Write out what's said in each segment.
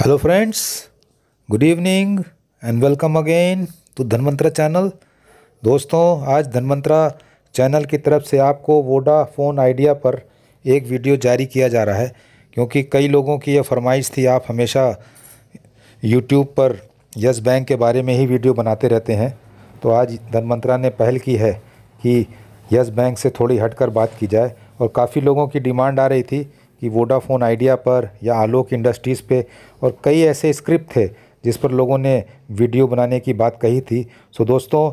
hello friends good evening and welcome again to Dhanvantara channel दोस्तों आज धनवंतरा channel की तरफ से आपको वोडाफोन आइडिया पर एक वीडियो जारी किया जा रहा है क्योंकि कई लोगों की यह फरमाइश थी आप हमेशा यूट्यूब पर यस बैंक के बारे में ही वीडियो बनाते रहते हैं तो आज धनवंतरा ने पहल की है कि यस बैंक से थोड़ी हटकर बात की जाए और काफ़ी लोगों की डिमांड आ रही थी कि वोडाफोन आइडिया पर या आलोक इंडस्ट्रीज़ पे और कई ऐसे स्क्रिप्ट थे जिस पर लोगों ने वीडियो बनाने की बात कही थी सो दोस्तों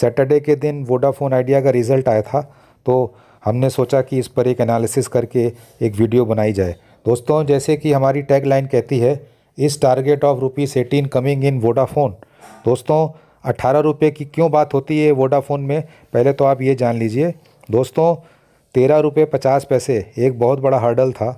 सैटरडे के दिन वोडाफोन आइडिया का रिज़ल्ट आया था तो हमने सोचा कि इस पर एक एनालिसिस करके एक वीडियो बनाई जाए दोस्तों जैसे कि हमारी टैग लाइन कहती है इस target of rupees eighteen coming in Vodafone दोस्तों अट्ठारह रुपये की क्यों बात होती है वोडाफोन में पहले तो आप ये जान लीजिए दोस्तों तेरह रुपये पचास पैसे एक बहुत बड़ा हर्डल था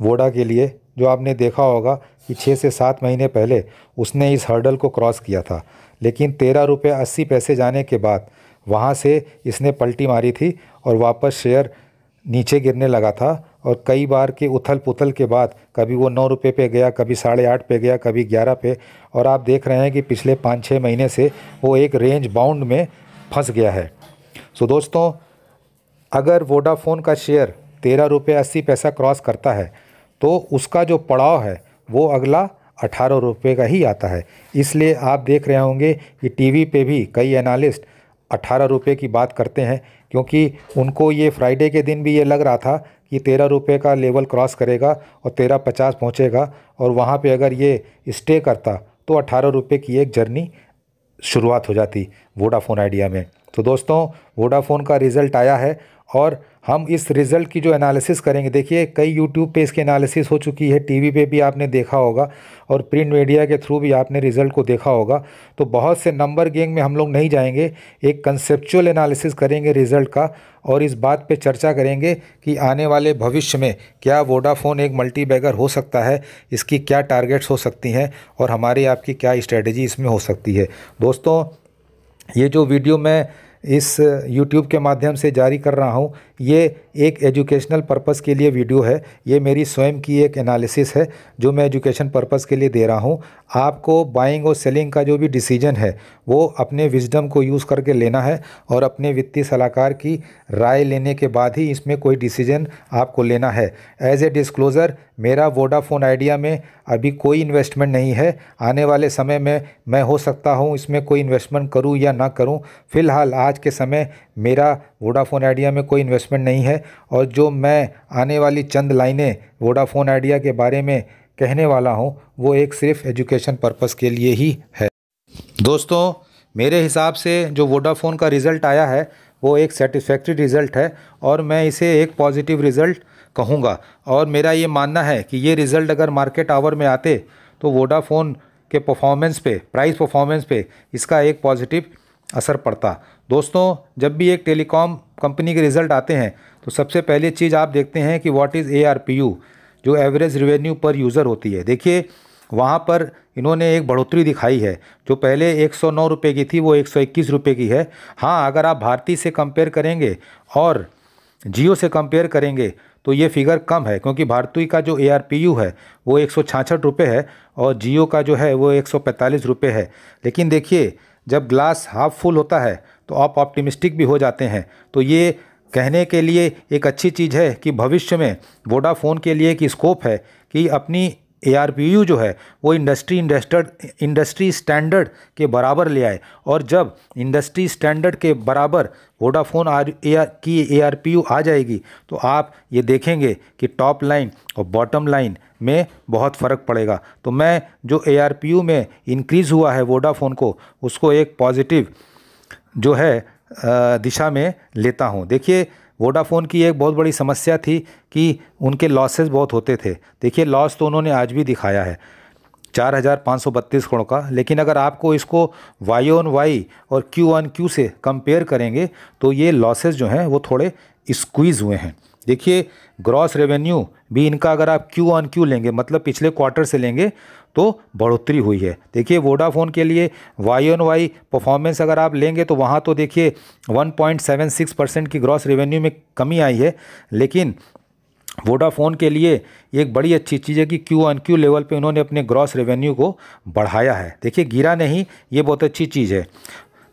वोडा के लिए जो आपने देखा होगा कि छः से सात महीने पहले उसने इस हर्डल को क्रॉस किया था लेकिन तेरह रुपये अस्सी पैसे जाने के बाद वहाँ से इसने पलटी मारी थी और वापस शेयर नीचे गिरने लगा था और कई बार के उथल पुथल के बाद कभी वो नौ रुपये पे गया कभी साढ़े आठ पे गया कभी ग्यारह पे और आप देख रहे हैं कि पिछले पाँच छः महीने से वो एक रेंज बाउंड में फंस गया है सो दोस्तों अगर वोडाफोन का शेयर तेरह रुपये अस्सी पैसा क्रॉस करता है तो उसका जो पड़ाव है वो अगला अठारह रुपये का ही आता है इसलिए आप देख रहे होंगे कि टीवी पे भी कई एनालिस्ट अठारह रुपये की बात करते हैं क्योंकि उनको ये फ्राइडे के दिन भी ये लग रहा था ये तेरह रुपये का लेवल क्रॉस करेगा और तेरह पचास पहुँचेगा और वहाँ पे अगर ये स्टे करता तो अठारह रुपये की एक जर्नी शुरुआत हो जाती वोडाफोन आइडिया में तो दोस्तों वोडाफोन का रिज़ल्ट आया है और हम इस रिज़ल्ट की जो एनालिसिस करेंगे देखिए कई यूट्यूब पे इसकी एनालिसिस हो चुकी है टीवी पे भी आपने देखा होगा और प्रिंट मीडिया के थ्रू भी आपने रिज़ल्ट को देखा होगा तो बहुत से नंबर गेम में हम लोग नहीं जाएंगे एक कंसेप्चुअल एनालिसिस करेंगे रिज़ल्ट का और इस बात पे चर्चा करेंगे कि आने वाले भविष्य में क्या वोडाफोन एक मल्टी बैगर हो सकता है इसकी क्या टारगेट्स हो सकती हैं और हमारी आपकी क्या स्ट्रेटजी इसमें हो सकती है दोस्तों ये जो वीडियो मैं इस यूट्यूब के माध्यम से जारी कर रहा हूँ ये एक एजुकेशनल पर्पस के लिए वीडियो है ये मेरी स्वयं की एक एनालिसिस है जो मैं एजुकेशन पर्पस के लिए दे रहा हूँ आपको बाइंग और सेलिंग का जो भी डिसीजन है वो अपने विजडम को यूज़ करके लेना है और अपने वित्तीय सलाहकार की राय लेने के बाद ही इसमें कोई डिसीजन आपको लेना है एज ए डिस्क्लोज़र मेरा वोडाफोन आइडिया में अभी कोई इन्वेस्टमेंट नहीं है आने वाले समय में मैं हो सकता हूँ इसमें कोई इन्वेस्टमेंट करूँ या ना करूँ फ़िलहाल आज के समय मेरा वोडाफ़ोन आइडिया में कोई इन्वेस्टमेंट नहीं है और जो मैं आने वाली चंद लाइनें वोडाफ़ोन आइडिया के बारे में कहने वाला हूँ वो एक सिर्फ एजुकेशन पर्पज़ के लिए ही है दोस्तों मेरे हिसाब से जो वोडाफ़ोन का रिज़ल्ट आया है वो एक सेटिस्फैक्ट्री रिज़ल्ट है और मैं इसे एक पॉजिटिव रिज़ल्ट कहूँगा और मेरा ये मानना है कि ये रिज़ल्ट अगर मार्केट आवर में आते तो वोडाफ़ोन के परफॉर्मेंस पे प्राइस परफॉर्मेंस पे इसका एक पॉजिटिव असर पड़ता दोस्तों जब भी एक टेलीकॉम कंपनी के रिज़ल्ट आते हैं तो सबसे पहले चीज़ आप देखते हैं कि what is A R P U जो एवरेज रिवेन्यू पर यूज़र होती है देखिए वहाँ पर इन्होंने एक बढ़ोतरी दिखाई है जो पहले एक सौ नौ रुपये की थी वो एक सौ इक्कीस रुपये की है हाँ अगर आप भारती से कंपेयर करेंगे और जियो से कंपेयर करेंगे तो ये फिगर कम है क्योंकि भारती का जो ए आर पी यू है वो एक सौ है और जियो का जो है वो एक सौ है लेकिन देखिए जब ग्लास हाफ फुल होता है तो आप ऑप्टिमिस्टिक भी हो जाते हैं तो ये कहने के लिए एक अच्छी चीज़ है कि भविष्य में वोडाफोन के लिए एक स्कोप है कि अपनी ए जो है वो इंडस्ट्री इंडस्टर्ड इंडस्ट्री स्टैंडर्ड के बराबर ले आए और जब इंडस्ट्री स्टैंडर्ड के बराबर वोडाफोन आर ए आर की ए आर पी यू आ जाएगी तो आप ये देखेंगे कि टॉप लाइन और बॉटम लाइन में बहुत फ़र्क पड़ेगा तो मैं जो ए आर पी यू में इंक्रीज़ हुआ है वोडाफोन को उसको एक पॉजिटिव जो है दिशा में लेता हूँ देखिए वोडाफोन की एक बहुत बड़ी समस्या थी कि उनके लॉसेस बहुत होते थे देखिए लॉस तो उन्होंने आज भी दिखाया है चार हज़ार पाँच सौ बत्तीस करोड़ का लेकिन अगर आपको इसको वाई ऑन वाई और क्यू ऑन क्यू से कंपेयर करेंगे तो ये लॉसेज जो हैं वो थोड़े स्क्वीज़ हुए हैं देखिए ग्रॉस रेवेन्यू भी इनका अगर आप क्यू ऑन क्यू लेंगे मतलब पिछले क्वार्टर से लेंगे तो बढ़ोतरी हुई है देखिए वोडाफोन के लिए वाई ऑन वाई परफॉर्मेंस अगर आप लेंगे तो वहाँ तो देखिए 1.76 परसेंट की ग्रॉस रेवेन्यू में कमी आई है लेकिन वोडाफोन के लिए एक बड़ी अच्छी चीज़ है कि क्यू ऑन क्यू लेवल पे उन्होंने अपने ग्रॉस रेवेन्यू को बढ़ाया है देखिए गिरा नहीं ये बहुत अच्छी चीज़ है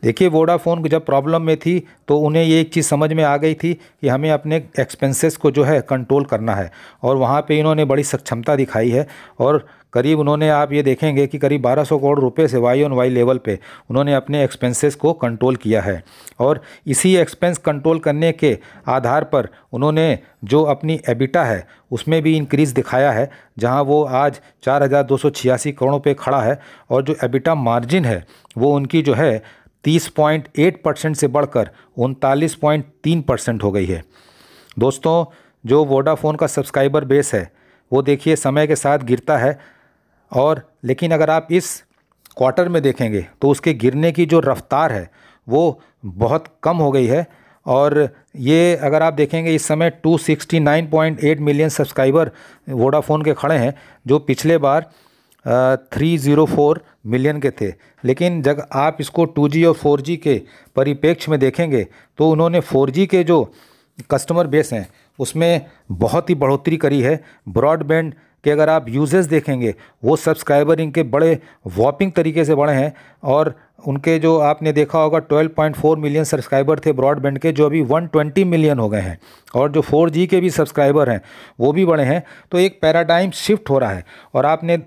देखिए वोडाफोन जब प्रॉब्लम में थी तो उन्हें ये एक चीज़ समझ में आ गई थी कि हमें अपने एक्सपेंसेस को जो है कंट्रोल करना है और वहाँ पे इन्होंने बड़ी सक्षमता दिखाई है और करीब उन्होंने आप ये देखेंगे कि करीब 1200 करोड़ रुपए से वाई ऑन वाई लेवल पे उन्होंने अपने एक्सपेंसेस को कंट्रोल किया है और इसी एक्सपेंस कंट्रोल करने के आधार पर उन्होंने जो अपनी एबिटा है उसमें भी इंक्रीज़ दिखाया है जहां वो आज चार करोड़ पे खड़ा है और जो एबिटा मार्जिन है वो उनकी जो है 30.8 परसेंट से बढ़कर उनतालीस पॉइंट तीन परसेंट हो गई है दोस्तों जो वोडाफोन का सब्सक्राइबर बेस है वो देखिए समय के साथ गिरता है और लेकिन अगर आप इस क्वार्टर में देखेंगे तो उसके गिरने की जो रफ्तार है वो बहुत कम हो गई है और ये अगर आप देखेंगे इस समय 269.8 मिलियन सब्सक्राइबर वोडाफोन के खड़े हैं जो पिछले बार थ्री ज़ीरो फोर मिलियन के थे लेकिन जब आप इसको टू जी और फोर जी के परिप्रेक्ष्य में देखेंगे तो उन्होंने फोर जी के जो कस्टमर बेस हैं उसमें बहुत ही बढ़ोतरी करी है ब्रॉडबैंड के अगर आप यूजर्स देखेंगे वो सब्सक्राइबर इनके बड़े वॉपिंग तरीके से बढ़े हैं और उनके जो आपने देखा होगा 12.4 मिलियन सब्सक्राइबर थे ब्रॉडबैंड के जो अभी 120 मिलियन हो गए हैं और जो 4G के भी सब्सक्राइबर हैं वो भी बढ़े हैं तो एक पैराडाइम शिफ्ट हो रहा है और आपने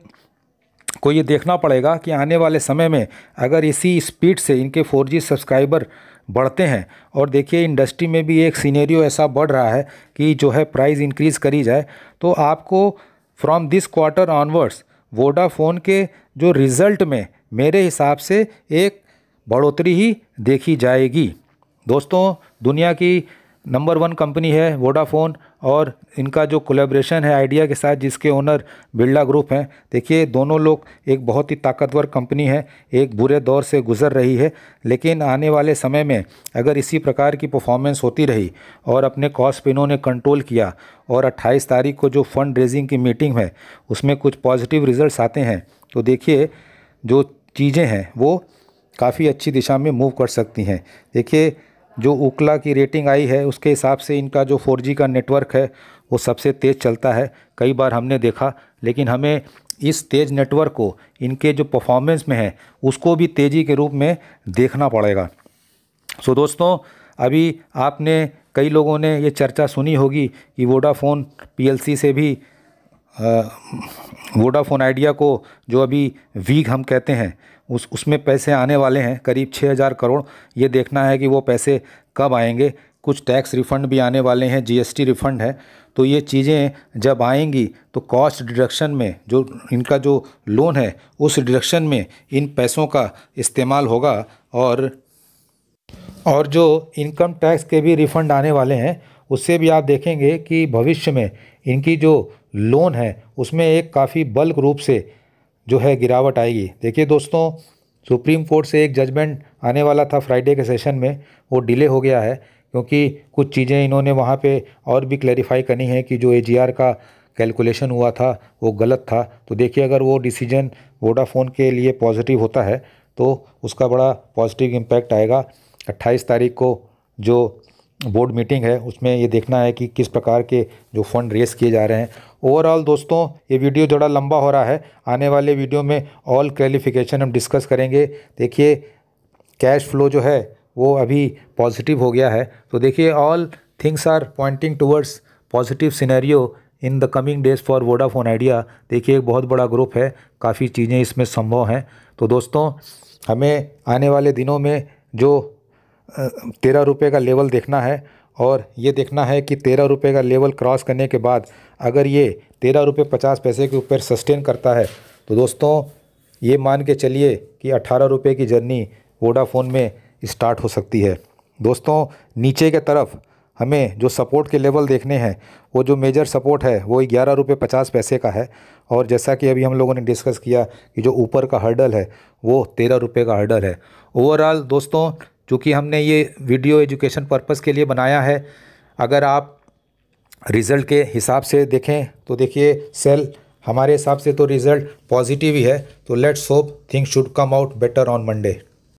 को ये देखना पड़ेगा कि आने वाले समय में अगर इसी स्पीड से इनके 4G सब्सक्राइबर बढ़ते हैं और देखिए इंडस्ट्री में भी एक सीनेरियो ऐसा बढ़ रहा है कि जो है प्राइस इंक्रीज़ करी जाए तो आपको from this quarter onwards Vodafone के जो रिज़ल्ट में मेरे हिसाब से एक बढ़ोतरी ही देखी जाएगी दोस्तों दुनिया की नंबर वन कंपनी है वोडाफोन और इनका जो कोलेब्रेशन है आइडिया के साथ जिसके ओनर बिरला ग्रुप हैं देखिए दोनों लोग एक बहुत ही ताकतवर कंपनी है एक बुरे दौर से गुजर रही है लेकिन आने वाले समय में अगर इसी प्रकार की परफॉर्मेंस होती रही और अपने कॉस्ट पे इन्होंने कंट्रोल किया और 28 तारीख को जो फंड रेजिंग की मीटिंग है उसमें कुछ पॉजिटिव रिजल्ट आते हैं तो देखिए जो चीज़ें हैं वो काफ़ी अच्छी दिशा में मूव कर सकती हैं देखिए जो ओकला की रेटिंग आई है उसके हिसाब से इनका जो 4G का नेटवर्क है वो सबसे तेज़ चलता है कई बार हमने देखा लेकिन हमें इस तेज़ नेटवर्क को इनके जो परफॉर्मेंस में है उसको भी तेज़ी के रूप में देखना पड़ेगा सो so, दोस्तों अभी आपने कई लोगों ने ये चर्चा सुनी होगी कि वोडाफोन पी से भी वोडाफोन आइडिया को जो अभी वीग हम कहते हैं उस उसमें पैसे आने वाले हैं करीब छः हज़ार करोड़ ये देखना है कि वो पैसे कब आएंगे कुछ टैक्स रिफ़ंड भी आने वाले हैं जीएसटी रिफ़ंड है तो ये चीज़ें जब आएंगी तो कॉस्ट डिडक्शन में जो इनका जो लोन है उस डिडक्शन में इन पैसों का इस्तेमाल होगा और और जो इनकम टैक्स के भी रिफ़ंड आने वाले हैं उससे भी आप देखेंगे कि भविष्य में इनकी जो लोन है उसमें एक काफ़ी बल्क रूप से जो है गिरावट आएगी देखिए दोस्तों सुप्रीम कोर्ट से एक जजमेंट आने वाला था फ्राइडे के सेशन में वो डिले हो गया है क्योंकि कुछ चीज़ें इन्होंने वहाँ पे और भी क्लैरिफाई करनी है कि जो एजीआर का कैलकुलेशन हुआ था वो गलत था तो देखिए अगर वो डिसीजन वोडाफोन के लिए पॉजिटिव होता है तो उसका बड़ा पॉजिटिव इम्पैक्ट आएगा अट्ठाईस तारीख को जो बोर्ड मीटिंग है उसमें ये देखना है कि किस प्रकार के जो फंड रेस किए जा रहे हैं ओवरऑल दोस्तों ये वीडियो थोड़ा लंबा हो रहा है आने वाले वीडियो में ऑल क्लैरिफिकेशन हम डिस्कस करेंगे देखिए कैश फ्लो जो है वो अभी पॉजिटिव हो गया है तो देखिए all things are pointing towards positive scenario in the coming days for Vodafone Idea देखिए एक बहुत बड़ा ग्रुप है काफ़ी चीज़ें इसमें संभव हैं तो दोस्तों हमें आने वाले दिनों में जो तेरह रुपये का लेवल देखना है और ये देखना है कि तेरह रुपये का लेवल क्रॉस करने के बाद अगर ये तेरह रुपये पचास पैसे के ऊपर सस्टेन करता है तो दोस्तों ये मान के चलिए कि अट्ठारह रुपये की जर्नी वोडाफोन में स्टार्ट हो सकती है दोस्तों नीचे के तरफ हमें जो सपोर्ट के लेवल देखने हैं वो जो मेजर सपोर्ट है वो ग्यारह रुपये पचास पैसे का है और जैसा कि अभी हम लोगों ने डिस्कस किया कि जो ऊपर का हर्डल है वो तेरह रुपये का हर्डल है ओवरऑल दोस्तों क्योंकि हमने ये वीडियो एजुकेशन पर्पज़ के लिए बनाया है अगर आप रिज़ल्ट के हिसाब से देखें तो देखिए सेल हमारे हिसाब से तो रिज़ल्ट पॉजिटिव ही है तो let's hope thing should come out better on Monday